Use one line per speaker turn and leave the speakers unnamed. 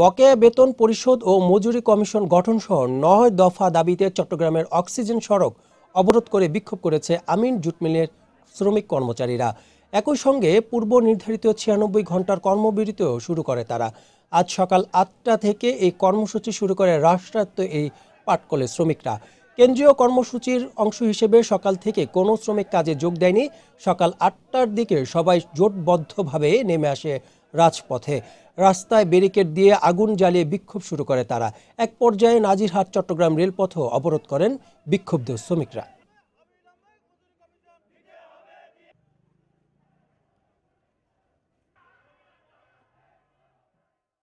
বকেয়া বেতন পরিশোধ ও মজুরি কমিশন গঠন সহ নয় দফা দাবিতে চট্টগ্রামের অক্সিজেন সড়ক অবরোধ করে বিক্ষোভ করেছে আমিন জুট মিলের শ্রমিক কর্মচারীরা একই সঙ্গে পূর্ব নির্ধারিত ছিয়ানব্বই ঘন্টার কর্মবিরতিও শুরু করে তারা আজ সকাল আটটা থেকে এই কর্মসূচি শুরু করে রাষ্ট্রায়ত্ত এই পাটকলের শ্রমিকরা কেন্দ্রীয় কর্মসূচির অংশ হিসেবে সকাল থেকে কোনো শ্রমিক কাজে যোগ দেয়নি সকাল আটটার দিকে সবাই জোটবদ্ধভাবে নেমে আসে রাজপথে রাস্তায় ব্যারিকেড দিয়ে আগুন জ্বালিয়ে বিক্ষোভ শুরু করে তারা এক পর্যায়ে নাজিরহাট চট্টগ্রাম রেলপথও অবরোধ করেন বিক্ষুব্ধ শ্রমিকরা